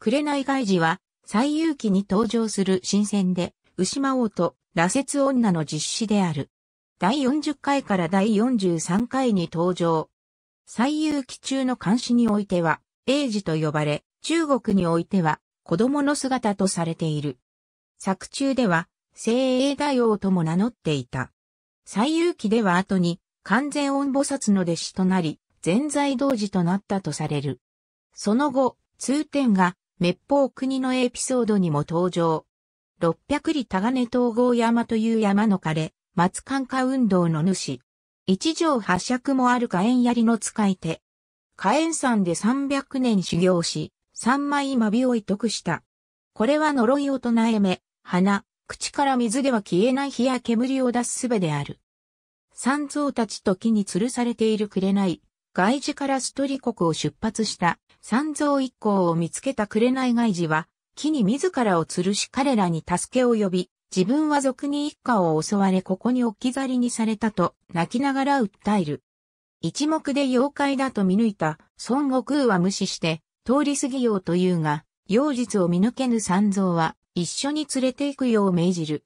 紅外事は、最遊記に登場する新鮮で、牛魔王と羅刹女の実施である。第40回から第43回に登場。最遊記中の監視においては、英字と呼ばれ、中国においては、子供の姿とされている。作中では、聖英大王とも名乗っていた。最遊記では後に、完全音菩薩の弟子となり、全財同時となったとされる。その後、通天が滅法国のエピソードにも登場。六百里高根統合山という山の枯れ、松漢化運動の主。一条八尺もある火炎槍の使い手。火炎山で三百年修行し、三枚まびを遺得した。これは呪いを唱え目、鼻、口から水では消えない火や煙を出す術である。三蔵たちと木に吊るされている紅、外事からストリ国を出発した三蔵一行を見つけた紅外事は、木に自らを吊るし彼らに助けを呼び、自分は俗に一家を襲われここに置き去りにされたと泣きながら訴える。一目で妖怪だと見抜いた孫悟空は無視して通り過ぎようというが、妖術を見抜けぬ三蔵は一緒に連れて行くよう命じる。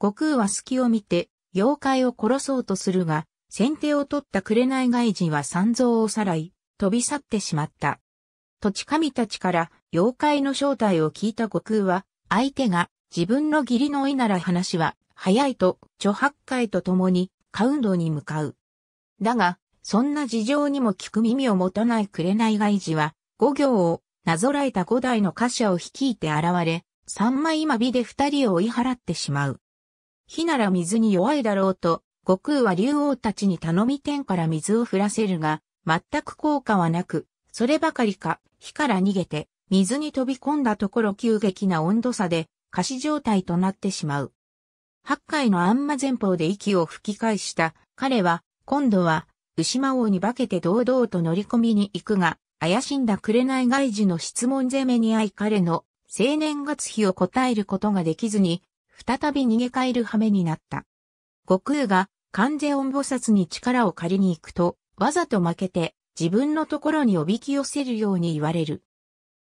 悟空は隙を見て妖怪を殺そうとするが、先手を取った紅外人は三蔵をさらい、飛び去ってしまった。土地神たちから妖怪の正体を聞いた悟空は、相手が自分の義理のいなら話は早いと、著八戒と共に、カウンドに向かう。だが、そんな事情にも聞く耳を持たない紅外人は、五行をなぞらえた五代の貨車を率いて現れ、三枚間火で二人を追い払ってしまう。火なら水に弱いだろうと、悟空は竜王たちに頼み天から水を降らせるが、全く効果はなく、そればかりか、火から逃げて、水に飛び込んだところ急激な温度差で、過死状態となってしまう。八海のあんま前方で息を吹き返した彼は、今度は、牛魔王に化けて堂々と乗り込みに行くが、怪しんだ紅外事の質問攻めに遭い彼の青年月日を答えることができずに、再び逃げ帰る羽目になった。悟空が完全音菩薩に力を借りに行くと、わざと負けて自分のところにおびき寄せるように言われる。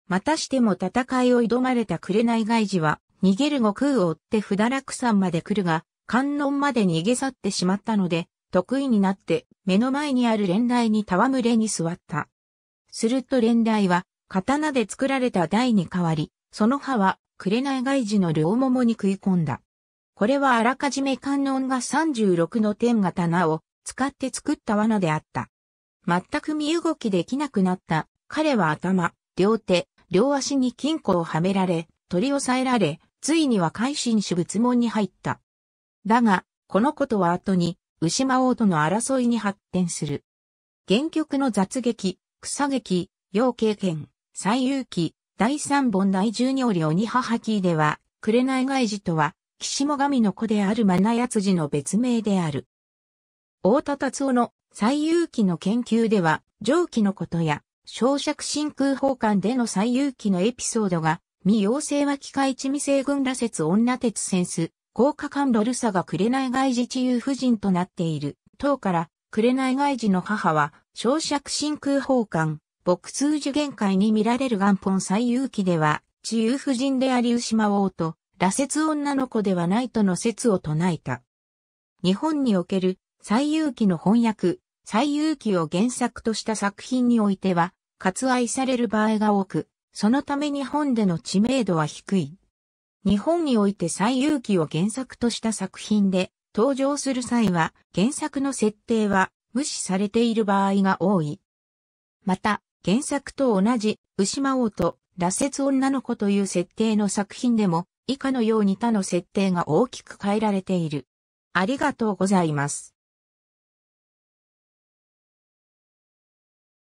またしても戦いを挑まれた紅外事は、逃げる悟空を追って不くさ山まで来るが、観音まで逃げ去ってしまったので、得意になって目の前にある連台に戯れに座った。すると連台は、刀で作られた台に変わり、その刃は、紅外事の両桃に食い込んだ。これはあらかじめ観音が36の天が棚を使って作った罠であった。全く身動きできなくなった彼は頭、両手、両足に金庫をはめられ、取り押さえられ、ついには改心し仏門に入った。だが、このことは後に、牛魔王との争いに発展する。原曲の雑劇、草劇、要経験、最遊記、第3本第12折鬼母ーでは、紅返事とは、岸も神の子であるマナヤツジの別名である。大田達夫の最有機の研究では、上記のことや、小尺真空砲艦での最有機のエピソードが、未妖精は機械地未成軍羅説女鉄センス、高架間ロルサが紅外寺治癒婦人となっている、等から、紅外寺の母は、小尺真空砲艦、牧通受限界に見られる元本最有機では、治癒婦人であり牛魔王と、羅刹女の子ではないとの説を唱えた。日本における最有機の翻訳、最遊記を原作とした作品においては、割愛される場合が多く、そのため日本での知名度は低い。日本において最有機を原作とした作品で登場する際は原作の設定は無視されている場合が多い。また、原作と同じ牛魔王と羅刹女の子という設定の作品でも以下のように他の設定が大きく変えられている。ありがとうございます。